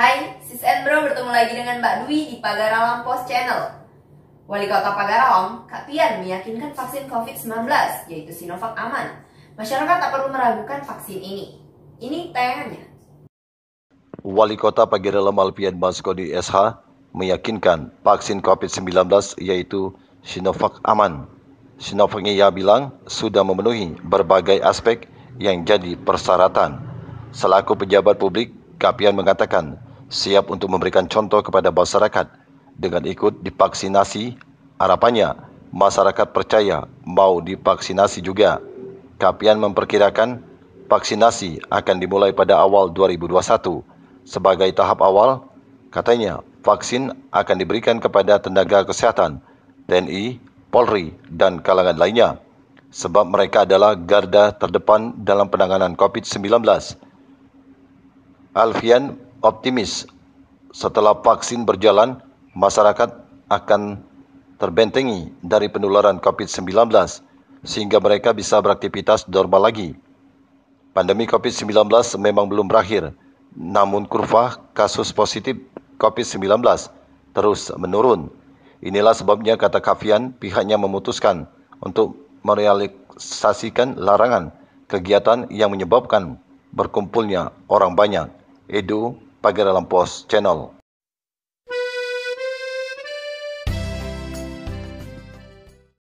Hai, Sis and Bro bertemu lagi dengan Mbak Dwi di Pagaralam Post Channel. Wali Kota Pagaralam, Kak Pian meyakinkan vaksin COVID-19, yaitu Sinovac aman. Masyarakat tak perlu meragukan vaksin ini. Ini tayangannya. Wali Kota Pagaralam Alpian di SH meyakinkan vaksin COVID-19 yaitu Sinovac aman. Sinovac ia bilang sudah memenuhi berbagai aspek yang jadi persyaratan. Selaku pejabat publik, Kapian mengatakan siap untuk memberikan contoh kepada masyarakat dengan ikut divaksinasi. Harapannya, masyarakat percaya mau divaksinasi juga. Kapian memperkirakan vaksinasi akan dimulai pada awal 2021. Sebagai tahap awal, katanya vaksin akan diberikan kepada tenaga kesehatan, TNI, Polri, dan kalangan lainnya. Sebab mereka adalah garda terdepan dalam penanganan COVID-19. Alfian optimis setelah vaksin berjalan, masyarakat akan terbentengi dari penularan COVID-19 sehingga mereka bisa beraktivitas normal lagi. Pandemi COVID-19 memang belum berakhir, namun kurva kasus positif COVID-19 terus menurun. Inilah sebabnya kata Kafian pihaknya memutuskan untuk merealisasikan larangan kegiatan yang menyebabkan berkumpulnya orang banyak. Edu Pagaralam Post Channel.